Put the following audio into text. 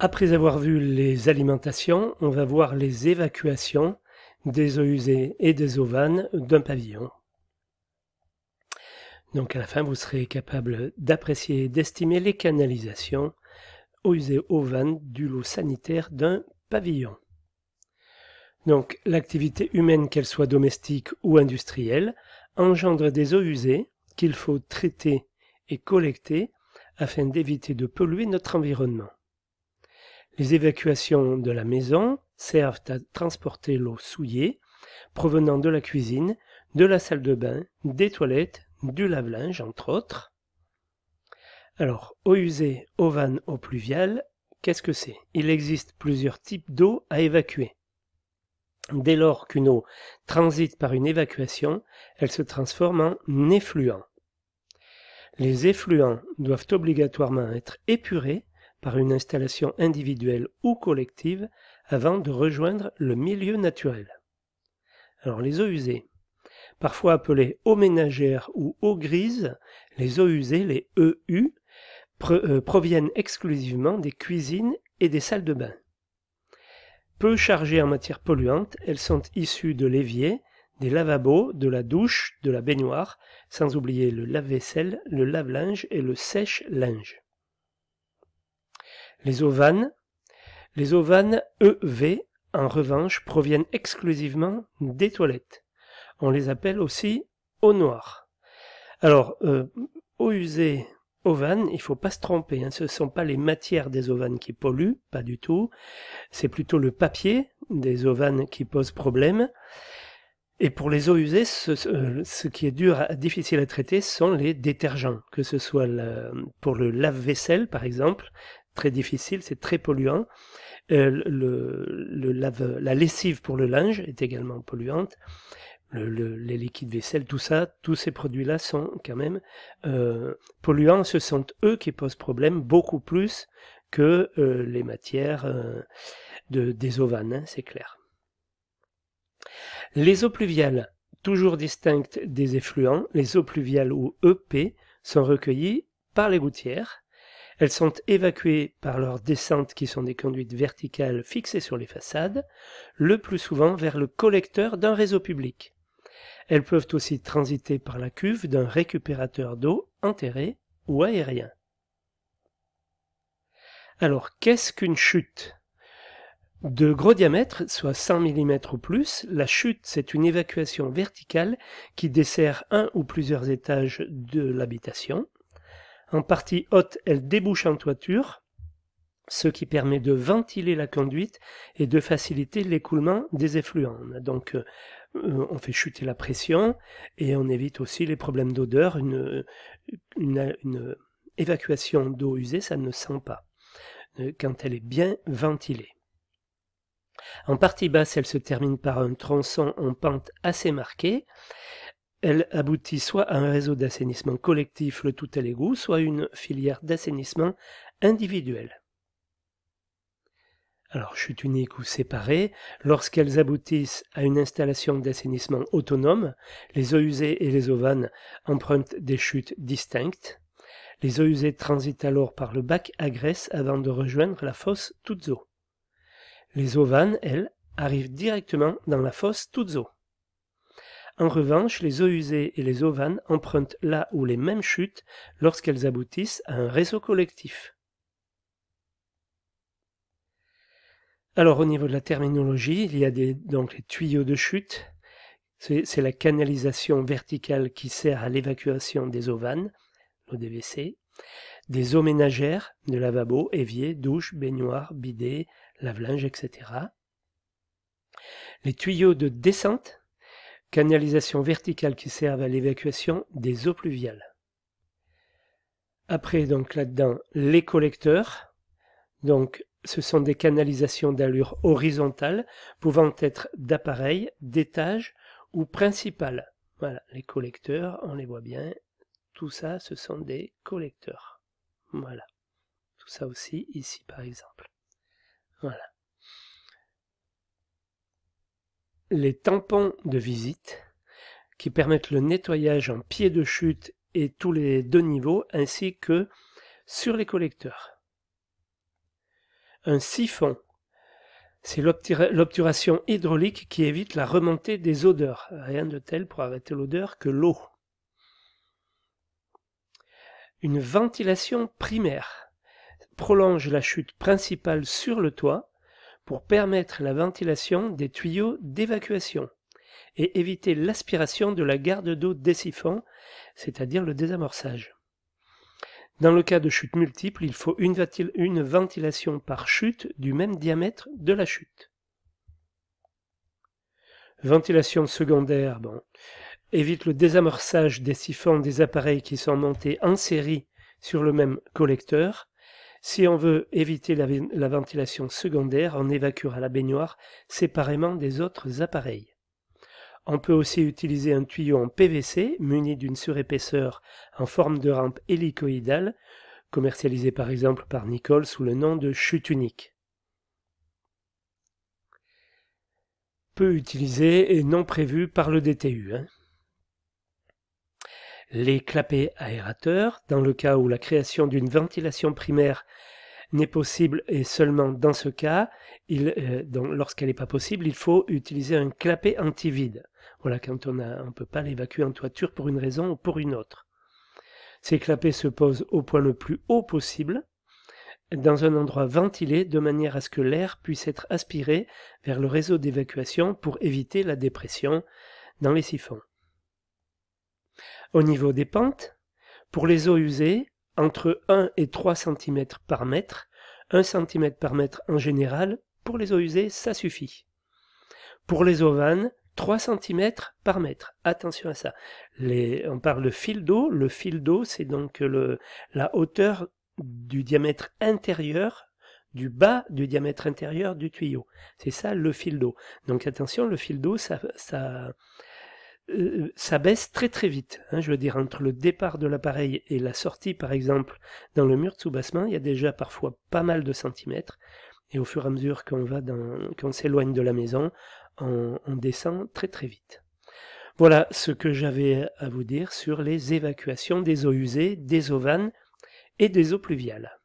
Après avoir vu les alimentations, on va voir les évacuations des eaux usées et des eaux vannes d'un pavillon. Donc à la fin, vous serez capable d'apprécier et d'estimer les canalisations, eaux usées, eaux vannes du lot sanitaire d'un pavillon. Donc l'activité humaine, qu'elle soit domestique ou industrielle, engendre des eaux usées qu'il faut traiter et collecter afin d'éviter de polluer notre environnement. Les évacuations de la maison servent à transporter l'eau souillée provenant de la cuisine, de la salle de bain, des toilettes, du lave-linge, entre autres. Alors, eau usée, eau vanne, eau pluviale, qu'est-ce que c'est Il existe plusieurs types d'eau à évacuer. Dès lors qu'une eau transite par une évacuation, elle se transforme en effluent. Les effluents doivent obligatoirement être épurés par une installation individuelle ou collective avant de rejoindre le milieu naturel. Alors les eaux usées. Parfois appelées eaux ménagères ou eaux grises, les eaux usées, les e EU, proviennent exclusivement des cuisines et des salles de bain. Peu chargées en matière polluante, elles sont issues de l'évier, des lavabos, de la douche, de la baignoire, sans oublier le lave-vaisselle, le lave-linge et le sèche-linge. Les ovanes, les ovanes EV, en revanche, proviennent exclusivement des toilettes. On les appelle aussi eau noire. Alors, euh, eau usée, ovanes, il ne faut pas se tromper, hein. ce ne sont pas les matières des ovanes qui polluent, pas du tout. C'est plutôt le papier des ovanes qui pose problème. Et pour les eaux usées, ce, qui est dur, difficile à traiter, sont les détergents, que ce soit pour le lave-vaisselle par exemple, très difficile, c'est très polluant. Euh, la lessive pour le linge est également polluante. les liquides vaisselle, tout ça, tous ces produits-là sont quand même euh, polluants. Ce sont eux qui posent problème beaucoup plus que euh, les matières de, des ovanes, hein, c'est clair. Les eaux pluviales, toujours distinctes des effluents, les eaux pluviales ou EP sont recueillies par les gouttières elles sont évacuées par leurs descentes qui sont des conduites verticales fixées sur les façades, le plus souvent vers le collecteur d'un réseau public. Elles peuvent aussi transiter par la cuve d'un récupérateur d'eau enterré ou aérien. Alors, qu'est-ce qu'une chute De gros diamètre, soit 100 mm ou plus, la chute, c'est une évacuation verticale qui dessert un ou plusieurs étages de l'habitation. En partie haute, elle débouche en toiture, ce qui permet de ventiler la conduite et de faciliter l'écoulement des effluents. Donc euh, euh, on fait chuter la pression et on évite aussi les problèmes d'odeur. Une, euh, évacuation d'eau usée, ça ne sent pas quand elle est bien ventilée. En partie basse, elle se termine par un tronçon en pente assez marqué elle aboutit soit à un réseau d'assainissement collectif, le tout à l'égout, soit à une filière d'assainissement individuel. Alors, chute unique ou séparée, lorsqu'elles aboutissent à une installation d'assainissement autonome, les eaux usées et les eaux vannes empruntent des chutes distinctes. Les eaux usées transitent alors par le bac à graisse avant de rejoindre la fosse eaux. Les eaux vannes, elles, arrivent directement dans la fosse eaux. En revanche, les eaux usées et les eaux vannes empruntent là ou les mêmes chutes lorsqu'elles aboutissent à un réseau collectif. Alors au niveau de la terminologie, il y a des, donc les tuyaux de chute, c'est la canalisation verticale qui sert à l'évacuation des eaux vannes, l'ODVC, des eaux ménagères, de lavabo, évier, douche, baignoire, bidet, lave-linge, etc. Les tuyaux de descente, Canalisation verticales qui servent à l'évacuation des eaux pluviales. Après, donc là-dedans, les collecteurs. Donc, ce sont des canalisations d'allure horizontale pouvant être d'appareil, d'étage ou principales. Voilà, les collecteurs, on les voit bien. Tout ça, ce sont des collecteurs. Voilà. Tout ça aussi, ici par exemple. Voilà. les tampons de visite qui permettent le nettoyage en pied de chute et tous les deux niveaux ainsi que sur les collecteurs. Un siphon, c'est l'obturation hydraulique qui évite la remontée des odeurs. Rien de tel pour arrêter l'odeur que l'eau. Une ventilation primaire prolonge la chute principale sur le toit pour permettre la ventilation des tuyaux d'évacuation et éviter l'aspiration de la garde d'eau des siphons, c'est-à-dire le désamorçage. Dans le cas de chutes multiples, il faut une, une ventilation par chute du même diamètre de la chute. Ventilation secondaire, bon, évite le désamorçage des siphons des appareils qui sont montés en série sur le même collecteur si on veut éviter la, ventilation secondaire, on évacuera la baignoire séparément des autres appareils. On peut aussi utiliser un tuyau en PVC muni d'une surépaisseur en forme de rampe hélicoïdale, commercialisé par exemple par Nicole sous le nom de chute unique. Peu utilisé et non prévu par le DTU. Hein les clapets aérateurs, dans le cas où la création d'une ventilation primaire n'est possible et seulement dans ce cas, il, euh, lorsqu'elle n'est pas possible, il faut utiliser un clapet anti-vide. Voilà, quand on ne on peut pas l'évacuer en toiture pour une raison ou pour une autre. Ces clapets se posent au point le plus haut possible, dans un endroit ventilé, de manière à ce que l'air puisse être aspiré vers le réseau d'évacuation pour éviter la dépression dans les siphons. Au niveau des pentes, pour les eaux usées, entre 1 et 3 cm par mètre, 1 cm par mètre en général, pour les eaux usées, ça suffit. Pour les eaux vannes, 3 cm par mètre. Attention à ça. on parle de fil d'eau. Le fil d'eau, c'est donc la hauteur du diamètre intérieur du bas du diamètre intérieur du tuyau. C'est ça le fil d'eau. Donc attention, le fil d'eau, ça, euh, ça baisse très très vite. Hein, je veux dire, entre le départ de l'appareil et la sortie, par exemple, dans le mur de sous-bassement, il y a déjà parfois pas mal de centimètres. Et au fur et à mesure qu'on va dans, qu'on s'éloigne de la maison, on, on, descend très très vite. Voilà ce que j'avais à vous dire sur les évacuations des eaux usées, des eaux vannes et des eaux pluviales.